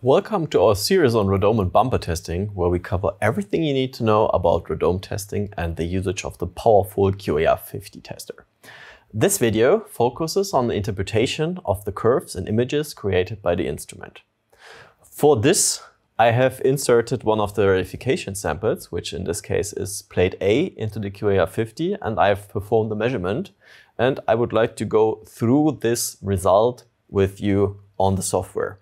Welcome to our series on radome and bumper testing, where we cover everything you need to know about radome testing and the usage of the powerful QAR50 tester. This video focuses on the interpretation of the curves and images created by the instrument. For this, I have inserted one of the verification samples, which in this case is plate A, into the QAR50, and I've performed the measurement. And I would like to go through this result with you on the software.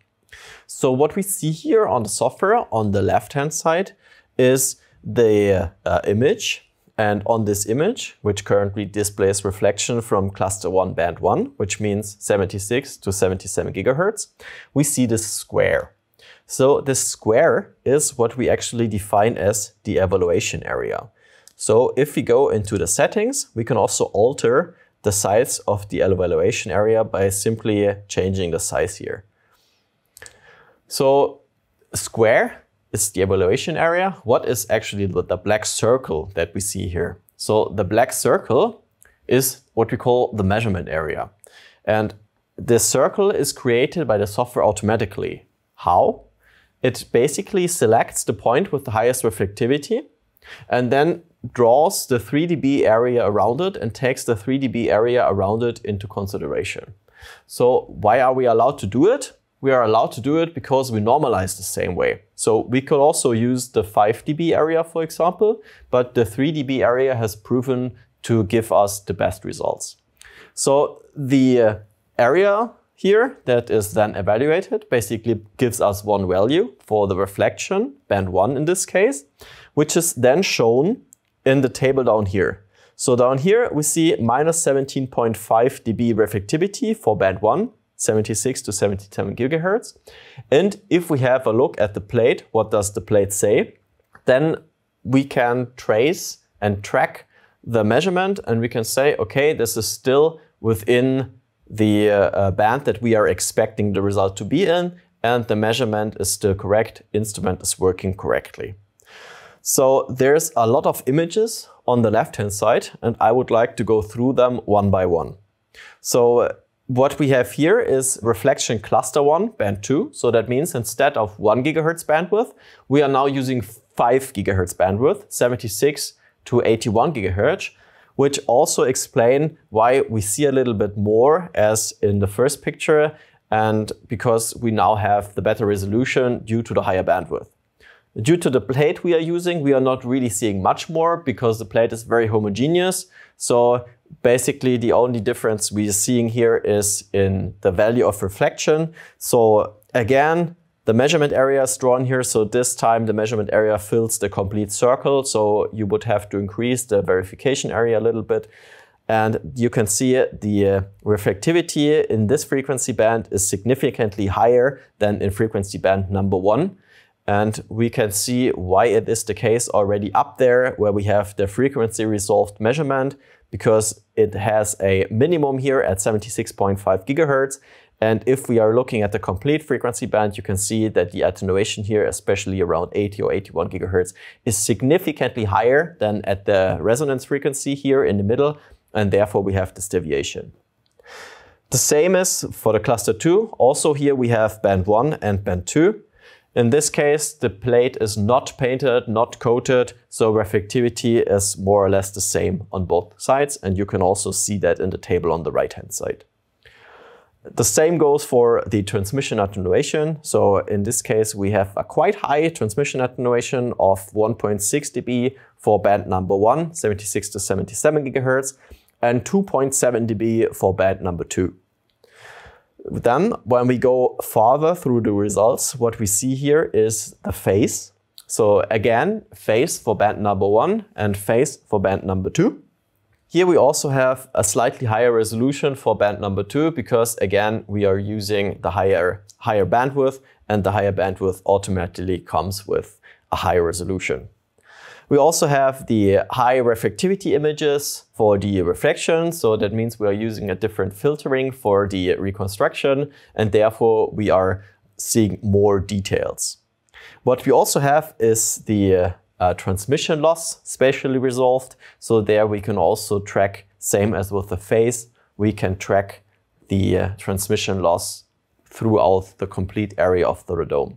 So what we see here on the software on the left-hand side is the uh, image. And on this image, which currently displays reflection from cluster 1 band 1, which means 76 to 77 gigahertz, we see this square. So this square is what we actually define as the evaluation area. So if we go into the settings, we can also alter the size of the evaluation area by simply changing the size here. So square is the evaluation area. What is actually the, black circle that we see here? So the black circle is what we call the measurement area. And this circle is created by the software automatically. How? It basically selects the point with the highest reflectivity and then draws the 3dB area around it and takes the 3dB area around it into consideration. So why are we allowed to do it? we are allowed to do it because we normalize the same way. So we could also use the 5 dB area, for example, but the 3 dB area has proven to give us the best results. So the uh, area here that is then evaluated basically gives us one value for the reflection, band 1 in this case, which is then shown in the table down here. So down here we see minus 17.5 dB reflectivity for band 1 76 to 77 gigahertz. And if we have a look at the plate, what does the plate say? Then we can trace and track the measurement and we can say, okay, this is still within the uh, uh, band that we are expecting the result to be in and the measurement is still correct, instrument is working correctly. So there's a lot of images on the left-hand side and I would like to go through them one by one. So uh, what we have here is reflection cluster one, band two. So that means instead of one gigahertz bandwidth, we are now using five gigahertz bandwidth, 76 to 81 gigahertz, which also explain why we see a little bit more as in the first picture and because we now have the better resolution due to the higher bandwidth. Due to the plate we are using, we are not really seeing much more because the plate is very homogeneous. So basically the only difference we are seeing here is in the value of reflection. So again, the measurement area is drawn here. So this time the measurement area fills the complete circle. So you would have to increase the verification area a little bit. And you can see the uh, reflectivity in this frequency band is significantly higher than in frequency band number one. And we can see why it is the case already up there where we have the frequency resolved measurement because it has a minimum here at 76.5 gigahertz. And if we are looking at the complete frequency band, you can see that the attenuation here, especially around 80 or 81 gigahertz, is significantly higher than at the resonance frequency here in the middle. And therefore we have this deviation. The same is for the cluster 2. Also here we have band 1 and band 2. In this case, the plate is not painted, not coated, so reflectivity is more or less the same on both sides, and you can also see that in the table on the right-hand side. The same goes for the transmission attenuation. So in this case, we have a quite high transmission attenuation of 1.6 dB for band number one, 76 to 77 gigahertz, and 2.7 dB for band number two. Then when we go farther through the results, what we see here is the phase. So again, phase for band number one and phase for band number two. Here we also have a slightly higher resolution for band number two because again, we are using the higher, higher bandwidth and the higher bandwidth automatically comes with a higher resolution. We also have the high reflectivity images for the reflection. So that means we are using a different filtering for the reconstruction and therefore we are seeing more details. What we also have is the uh, transmission loss spatially resolved. So there we can also track, same as with the phase, we can track the uh, transmission loss throughout the complete area of the radome.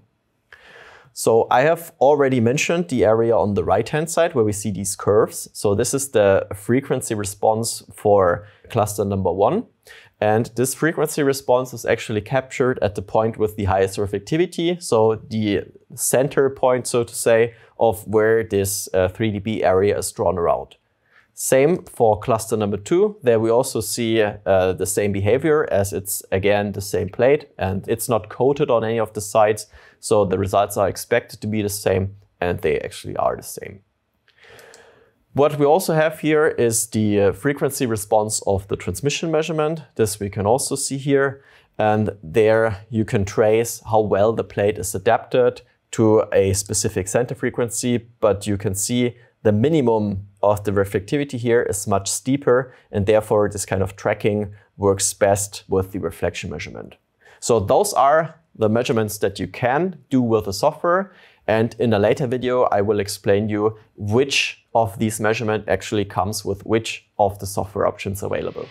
So I have already mentioned the area on the right-hand side where we see these curves. So this is the frequency response for cluster number one. And this frequency response is actually captured at the point with the highest reflectivity, so the center point, so to say, of where this uh, 3dB area is drawn around. Same for cluster number two. There we also see uh, the same behavior as it's again the same plate and it's not coated on any of the sides. So the results are expected to be the same and they actually are the same. What we also have here is the uh, frequency response of the transmission measurement. This we can also see here. And there you can trace how well the plate is adapted to a specific center frequency, but you can see the minimum of the reflectivity here is much steeper, and therefore this kind of tracking works best with the reflection measurement. So those are the measurements that you can do with the software. And in a later video, I will explain you which of these measurement actually comes with which of the software options available.